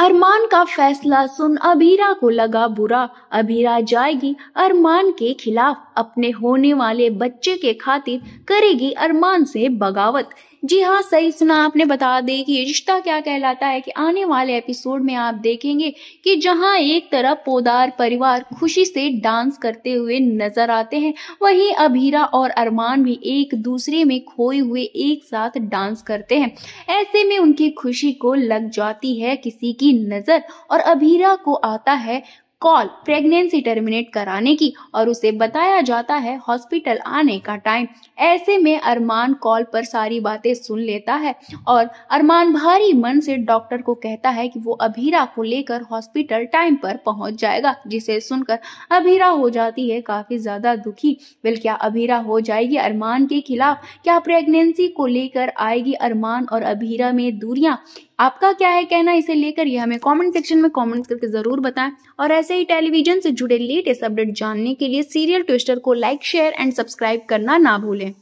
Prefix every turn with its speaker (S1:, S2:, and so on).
S1: अरमान का फैसला सुन अबीरा को लगा बुरा अबीरा जाएगी अरमान के खिलाफ अपने होने वाले बच्चे के खातिर करेगी अरमान से बगावत जी हाँ सही सुना आपने बता दें कि रिश्ता क्या कहलाता है कि आने वाले एपिसोड में आप देखेंगे कि जहाँ एक तरफ पोदार परिवार खुशी से डांस करते हुए नजर आते हैं वहीं अभीरा और अरमान भी एक दूसरे में खोए हुए एक साथ डांस करते हैं ऐसे में उनकी खुशी को लग जाती है किसी की नजर और अभीरा को आता है कॉल प्रेगनेंसी टर्मिनेट कराने की और उसे बताया जाता है हॉस्पिटल आने का टाइम ऐसे में अरमान कॉल पर सारी बातें सुन लेता है और अरमान भारी मन से डॉक्टर को कहता है कि वो अभीरा को लेकर हॉस्पिटल टाइम पर पहुंच जाएगा जिसे सुनकर अभीरा हो जाती है काफी ज्यादा दुखी बिल क्या अभीरा हो जाएगी अरमान के खिलाफ क्या प्रेगनेंसी को लेकर आएगी अरमान और अभीरा में दूरियां आपका क्या है कहना इसे लेकर यह हमें कमेंट सेक्शन में कमेंट करके जरूर बताएं और ऐसे ही टेलीविजन से जुड़े लेटेस्ट अपडेट जानने के लिए सीरियल ट्विस्टर को लाइक शेयर एंड सब्सक्राइब करना ना भूलें